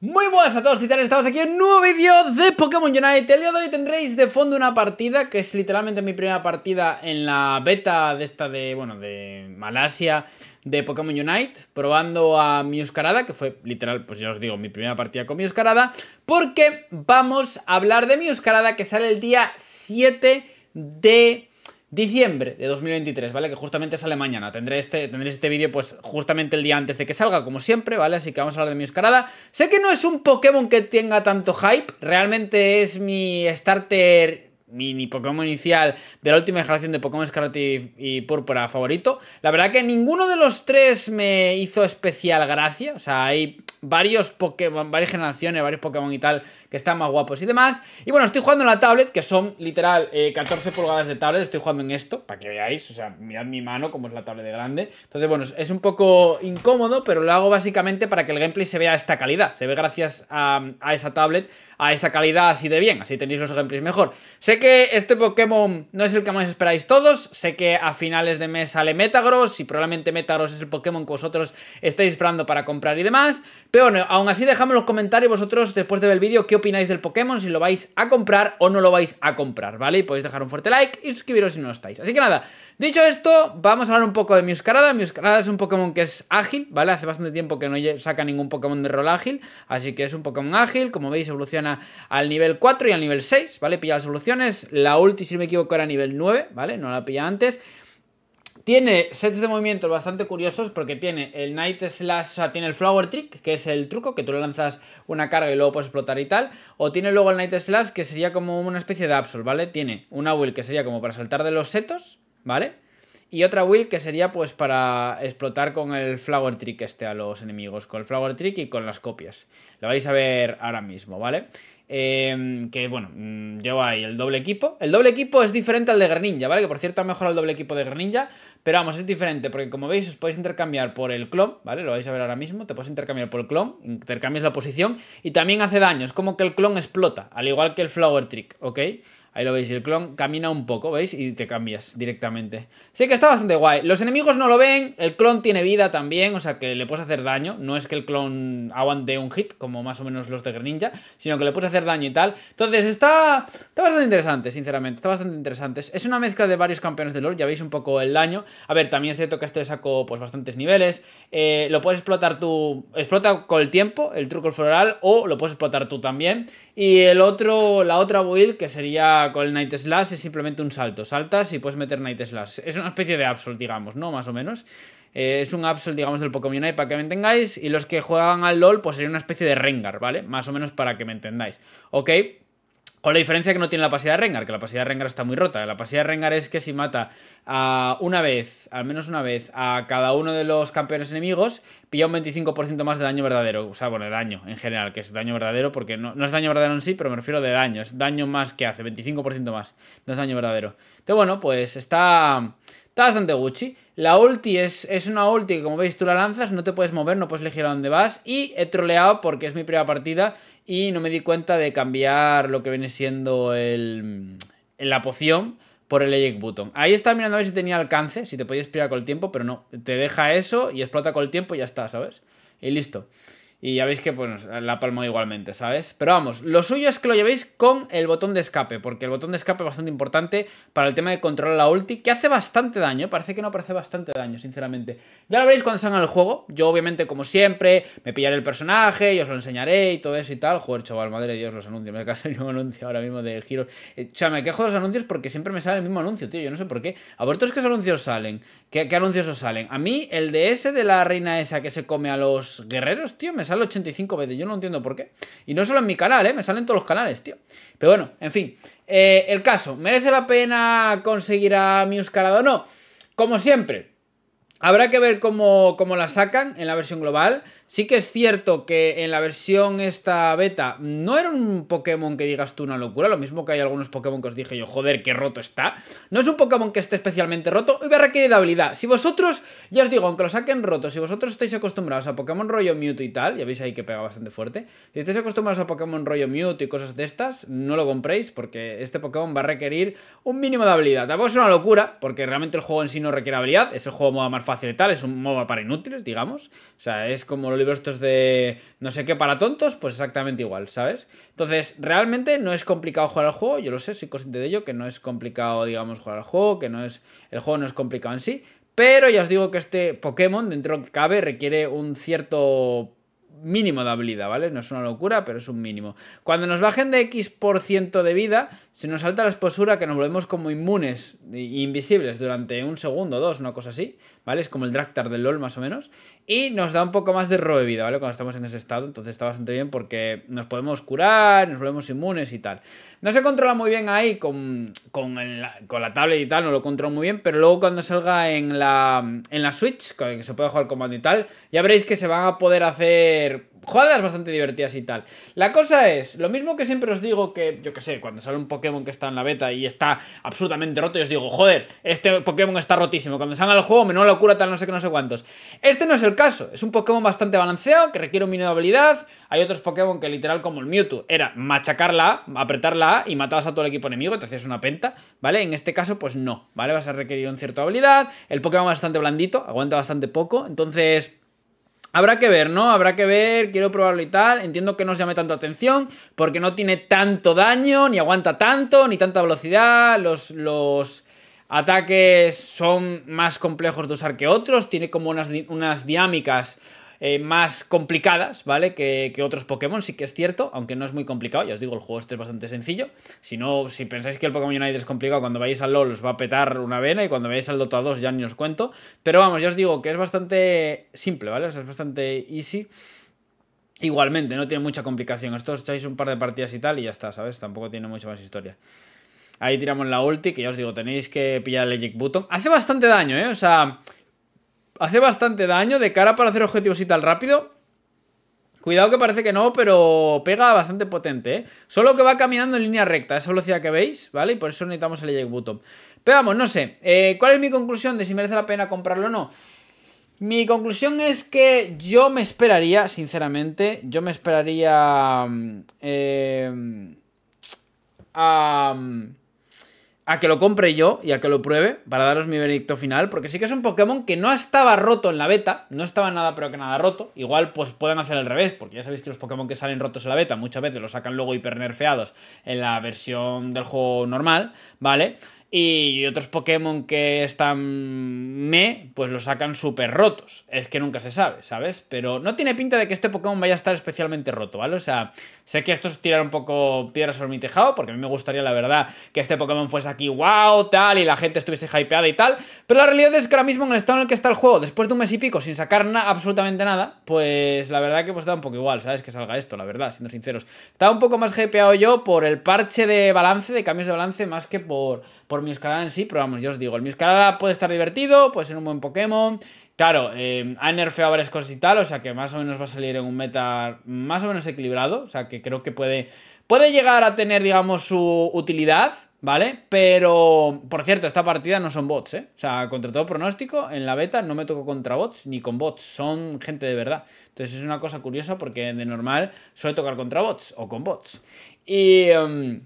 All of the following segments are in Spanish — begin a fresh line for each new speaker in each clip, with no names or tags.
Muy buenas a todos tal, estamos aquí en un nuevo vídeo de Pokémon Unite El día de hoy tendréis de fondo una partida que es literalmente mi primera partida en la beta de esta de, bueno, de Malasia de Pokémon Unite Probando a mi Miuscarada, que fue literal, pues ya os digo, mi primera partida con mi Miuscarada Porque vamos a hablar de mi Miuscarada que sale el día 7 de diciembre de 2023, ¿vale? Que justamente sale mañana. Tendré este, tendréis este vídeo, pues, justamente el día antes de que salga, como siempre, ¿vale? Así que vamos a hablar de mi escarada. Sé que no es un Pokémon que tenga tanto hype. Realmente es mi starter mi, Pokémon inicial de la última generación de Pokémon Scarlet y, y, Púrpura favorito. La verdad que ninguno de los tres me hizo especial gracia. O sea, hay varios Pokémon, varias generaciones, varios Pokémon y tal que están más guapos y demás. Y bueno, estoy jugando en la tablet, que son literal 14 eh, pulgadas de tablet, estoy jugando en esto, para que veáis, o sea, mirad mi mano como es la tablet de grande. Entonces, bueno, es un poco incómodo, pero lo hago básicamente para que el gameplay se vea a esta calidad, se ve gracias a, a esa tablet, a esa calidad así de bien, así tenéis los gameplays mejor. Sé que este Pokémon no es el que más esperáis todos, sé que a finales de mes sale Metagross y probablemente Metagross es el Pokémon que vosotros estáis esperando para comprar y demás, pero bueno, aún así dejadme en los comentarios vosotros después de ver el vídeo qué opináis del Pokémon, si lo vais a comprar o no lo vais a comprar, ¿vale? Y podéis dejar un fuerte like y suscribiros si no estáis. Así que nada, dicho esto, vamos a hablar un poco de Miuscarada. Miuscarada es un Pokémon que es ágil, ¿vale? Hace bastante tiempo que no saca ningún Pokémon de rol ágil, así que es un Pokémon ágil. Como veis, evoluciona al nivel 4 y al nivel 6, ¿vale? Pilla las evoluciones. La ulti, si no me equivoco, era nivel 9, ¿vale? No la pilla antes. Tiene sets de movimientos bastante curiosos porque tiene el Night Slash, o sea, tiene el Flower Trick, que es el truco que tú le lanzas una carga y luego puedes explotar y tal. O tiene luego el Night Slash, que sería como una especie de Absol, ¿vale? Tiene una Will que sería como para saltar de los setos, ¿vale? Y otra will que sería pues para explotar con el flower trick este a los enemigos, con el flower trick y con las copias. Lo vais a ver ahora mismo, ¿vale? Em, que bueno, mm, lleva ahí el doble equipo. El doble equipo es diferente al de Greninja, ¿vale? Que por cierto ha mejorado el doble equipo de Greninja, pero vamos, es diferente porque como veis os podéis intercambiar por el clon, ¿vale? Lo vais a ver ahora mismo, te puedes intercambiar por el clon, intercambias la posición y también hace daño, es como que el clon explota, al igual que el flower trick, ¿ok? Ahí lo veis, el clon camina un poco, ¿veis? Y te cambias directamente. Sí que está bastante guay. Los enemigos no lo ven, el clon tiene vida también, o sea que le puedes hacer daño. No es que el clon aguante un hit, como más o menos los de Greninja, sino que le puedes hacer daño y tal. Entonces está, está bastante interesante, sinceramente. Está bastante interesante. Es una mezcla de varios campeones de LoL, ya veis un poco el daño. A ver, también es cierto que este saco pues, bastantes niveles. Eh, lo puedes explotar tú, explota con el tiempo, el truco floral, o lo puedes explotar tú también. Y el otro, la otra build, que sería con el Night Slash, es simplemente un salto. Saltas y puedes meter Night Slash. Es una especie de Absol, digamos, ¿no? Más o menos. Eh, es un Absol, digamos, del Pokémon Unite para que me entendáis. Y los que juegan al LOL, pues sería una especie de Rengar, ¿vale? Más o menos para que me entendáis. ¿Ok? Con la diferencia que no tiene la pasividad de Rengar, que la pasividad de Rengar está muy rota. La pasividad de Rengar es que si mata a una vez, al menos una vez, a cada uno de los campeones enemigos, pilla un 25% más de daño verdadero. O sea, bueno, de daño en general, que es daño verdadero, porque no, es daño verdadero en sí, pero me refiero de daño. Es daño más que hace, 25% más. No es daño verdadero. Entonces, bueno, pues está... bastante Gucci. La ulti es, es, una ulti que, como veis, tú la lanzas, no te puedes mover, no puedes elegir a dónde vas. Y he troleado porque es mi primera partida y no me di cuenta de cambiar lo que viene siendo el, la poción por el Eject Button. Ahí estaba mirando a ver si tenía alcance, si te podía expirar con el tiempo, pero no. Te deja eso y explota con el tiempo y ya está, ¿sabes? Y listo. Y ya veis que pues la palmo igualmente, ¿sabes? Pero vamos, lo suyo es que lo llevéis con el botón de escape, porque el botón de escape es bastante importante para el tema de controlar la ulti, que hace bastante daño, parece que no parece bastante daño, sinceramente. Ya lo veréis cuando salga el juego, yo obviamente como siempre me pillaré el personaje y os lo enseñaré y todo eso y tal. Joder, chaval, madre de Dios, los anuncios, me caso yo un anuncio ahora mismo del giro. Eh, o sea, me quejo de los anuncios porque siempre me sale el mismo anuncio, tío, yo no sé por qué. A qué anuncios salen, ¿Qué, qué anuncios os salen. A mí el de ese de la reina esa que se come a los guerreros, tío, me sale 85 veces. Yo no entiendo por qué. Y no solo en mi canal, ¿eh? Me salen todos los canales, tío. Pero bueno, en fin. Eh, el caso, ¿merece la pena conseguir a Miuscarada o no? Como siempre, habrá que ver cómo, cómo la sacan en la versión global. Sí que es cierto que en la versión esta beta no era un Pokémon que digas tú una locura, lo mismo que hay algunos Pokémon que os dije yo, joder, qué roto está. No es un Pokémon que esté especialmente roto y va a requerir de habilidad. Si vosotros, ya os digo, aunque lo saquen roto, si vosotros estáis acostumbrados a Pokémon rollo mute y tal, ya veis ahí que pega bastante fuerte, si estáis acostumbrados a Pokémon rollo mute y cosas de estas, no lo compréis porque este Pokémon va a requerir un mínimo de habilidad. Tampoco es una locura, porque realmente el juego en sí no requiere habilidad, es el juego modo más fácil y tal, es un modo para inútiles, digamos. O sea, es como libros de no sé qué para tontos, pues exactamente igual, ¿sabes? Entonces, realmente no es complicado jugar al juego, yo lo sé, soy consciente de ello, que no es complicado, digamos, jugar al juego, que no es. El juego no es complicado en sí, pero ya os digo que este Pokémon, dentro de lo que cabe, requiere un cierto mínimo de habilidad, ¿vale? No es una locura, pero es un mínimo. Cuando nos bajen de X% de vida, se nos salta la esposura que nos volvemos como inmunes e invisibles durante un segundo dos, una cosa así, ¿vale? Es como el Draktar del LOL más o menos. Y nos da un poco más de robo de vida, ¿vale? Cuando estamos en ese estado, entonces está bastante bien porque nos podemos curar, nos volvemos inmunes y tal. No se controla muy bien ahí con, con, la tablet y tal, no lo controlo muy bien, pero luego cuando salga en la, en la Switch, que se puede jugar con mando y tal, ya veréis que se van a poder hacer jugadas bastante divertidas y tal. La cosa es, lo mismo que siempre os digo que, yo que sé, cuando sale un Pokémon que está en la beta y está absolutamente roto, y os digo, joder, este Pokémon está rotísimo. Cuando salga al juego, lo locura, tal, no sé qué, no sé cuántos. Este no es el caso. Es un Pokémon bastante balanceado, que requiere un mínimo de habilidad. Hay otros Pokémon que literal, como el Mewtwo, era machacarla, apretarla A, apretar la A y matabas a todo el equipo enemigo, te hacías una penta, ¿vale? En este caso, pues no, ¿vale? Vas a requerir un cierto habilidad. El Pokémon bastante blandito, aguanta bastante poco. Entonces... Habrá que ver, ¿no? Habrá que ver, quiero probarlo y tal. Entiendo que no os llame tanto atención porque no tiene tanto daño, ni aguanta tanto, ni tanta velocidad. Los, ataques son más complejos de usar que otros, tiene como unas, unas dinámicas eh, más complicadas, ¿vale? Que, otros Pokémon, sí que es cierto, aunque no es muy complicado, ya os digo, el juego este es bastante sencillo. Si no, si pensáis que el Pokémon United es complicado, cuando vais al LOL os va a petar una vena y cuando vais al Dota 2 ya ni os cuento. Pero vamos, ya os digo que es bastante simple, ¿vale? O sea, es bastante easy. Igualmente, no tiene mucha complicación. Esto os echáis un par de partidas y tal y ya está, ¿sabes? Tampoco tiene mucha más historia. Ahí tiramos la ulti, que ya os digo, tenéis que pillar el Egic Button. Hace bastante daño, ¿eh? O sea, hace bastante daño de cara para hacer objetivos y tal rápido. Cuidado que parece que no, pero pega bastante potente, ¿eh? Solo que va caminando en línea recta, esa velocidad que veis, ¿vale? Y por eso necesitamos el eject button. Pero vamos, no sé. Eh, ¿Cuál es mi conclusión de si merece la pena comprarlo o no? Mi conclusión es que yo me esperaría, sinceramente, yo me esperaría... Mm, eh, a... Mm, a que lo compre yo y a que lo pruebe para daros mi veredicto final, porque sí que es un Pokémon que no estaba roto en la beta, no estaba nada pero que nada roto, igual pues pueden hacer al revés, porque ya sabéis que los Pokémon que salen rotos en la beta muchas veces los sacan luego hipernerfeados en la versión del juego normal, ¿vale? Y otros Pokémon que están me, pues los sacan súper rotos. Es que nunca se sabe, ¿sabes? Pero no tiene pinta de que este Pokémon vaya a estar especialmente roto, ¿vale? O sea, sé que esto es tirar un poco piedras sobre mi tejado, porque a mí me gustaría, la verdad, que este Pokémon fuese aquí, wow, tal, y la gente estuviese hypeada y tal. Pero la realidad es que ahora mismo en el estado en el que está el juego, después de un mes y pico, sin sacar nada absolutamente nada, pues la verdad que pues da un poco igual, ¿sabes? Que salga esto, la verdad, siendo sinceros. Estaba un poco más hypeado yo por el parche de balance, de cambios de balance, más que por por mi escalada en sí, probamos. yo os digo, el mi escalada puede estar divertido, puede ser un buen Pokémon. Claro, eh, ha nerfeado varias cosas y tal, o sea que más o menos va a salir en un meta más o menos equilibrado, o sea que creo que puede, puede llegar a tener, digamos, su utilidad, ¿vale? Pero, por cierto, esta partida no son bots, ¿eh? O sea, contra todo pronóstico, en la beta no me tocó contra bots ni con bots, son gente de verdad. Entonces es una cosa curiosa porque de normal suele tocar contra bots o con bots. Y... Em,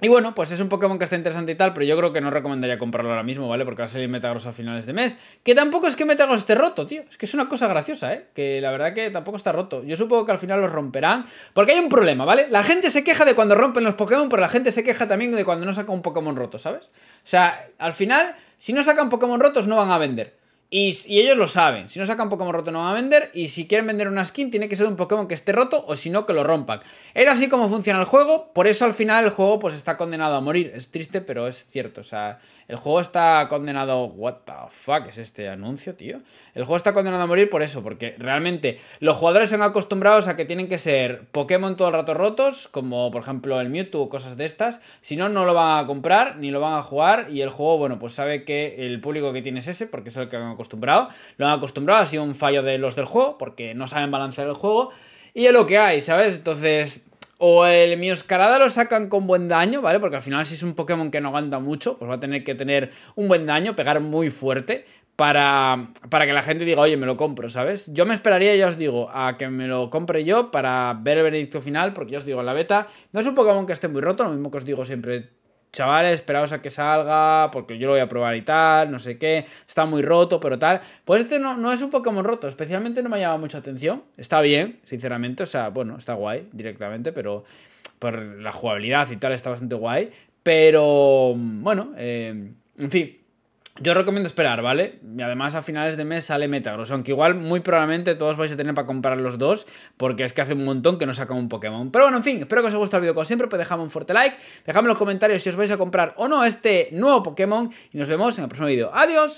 y bueno, pues es un Pokémon que está interesante y tal, pero yo creo que no recomendaría comprarlo ahora mismo, ¿vale? Porque va a salir Metagross a finales de mes. Que tampoco es que Metagross esté roto, tío. Es que es una cosa graciosa, ¿eh? Que la verdad que tampoco está roto. Yo supongo que al final los romperán. Porque hay un problema, ¿vale? La gente se queja de cuando rompen los Pokémon, pero la gente se queja también de cuando no saca un Pokémon roto, ¿sabes? O sea, al final, si no sacan Pokémon rotos, no van a vender. Y, ellos lo saben. Si no sacan Pokémon roto no va a vender. Y si quieren vender una skin, tiene que ser un Pokémon que esté roto o si no, que lo rompan. Es así como funciona el juego. Por eso al final el juego pues está condenado a morir. Es triste, pero es cierto. O sea, el juego está condenado... What the fuck es este anuncio, tío? El juego está condenado a morir por eso. Porque realmente los jugadores se han acostumbrado a que tienen que ser Pokémon todo el rato rotos. Como por ejemplo el Mewtwo o cosas de estas. Si no, no lo van a comprar ni lo van a jugar. Y el juego, bueno, pues sabe que el público que tiene es ese. Porque es el que a acostumbrado. Lo han acostumbrado, ha sido un fallo de los del juego, porque no saben balancear el juego. Y es lo que hay, ¿sabes? Entonces, o el Mioscarada lo sacan con buen daño, ¿vale? Porque al final si es un Pokémon que no aguanta mucho, pues va a tener que tener un buen daño, pegar muy fuerte. Para, para que la gente diga, oye, me lo compro, ¿sabes? Yo me esperaría, ya os digo, a que me lo compre yo para ver el veredicto final, porque ya os digo, en la beta no es un Pokémon que esté muy roto, lo mismo que os digo siempre, chavales, esperaos a que salga, porque yo lo voy a probar y tal, no sé qué, está muy roto, pero tal. Pues este no, no es un Pokémon roto, especialmente no me ha llamado mucha atención. Está bien, sinceramente, o sea, bueno, está guay directamente, pero por la jugabilidad y tal está bastante guay. Pero, mm, bueno, eh, en fin, yo recomiendo esperar, ¿vale? Y además a finales de mes sale Metagross, aunque igual muy probablemente todos vais a tener para comprar los dos, porque es que hace un montón que no saca un Pokémon. Pero bueno, en fin, espero que os haya gustado el vídeo como siempre, pues dejadme un fuerte like, dejadme en los comentarios si os vais a comprar o no este nuevo Pokémon, y nos vemos en el próximo vídeo. ¡Adiós!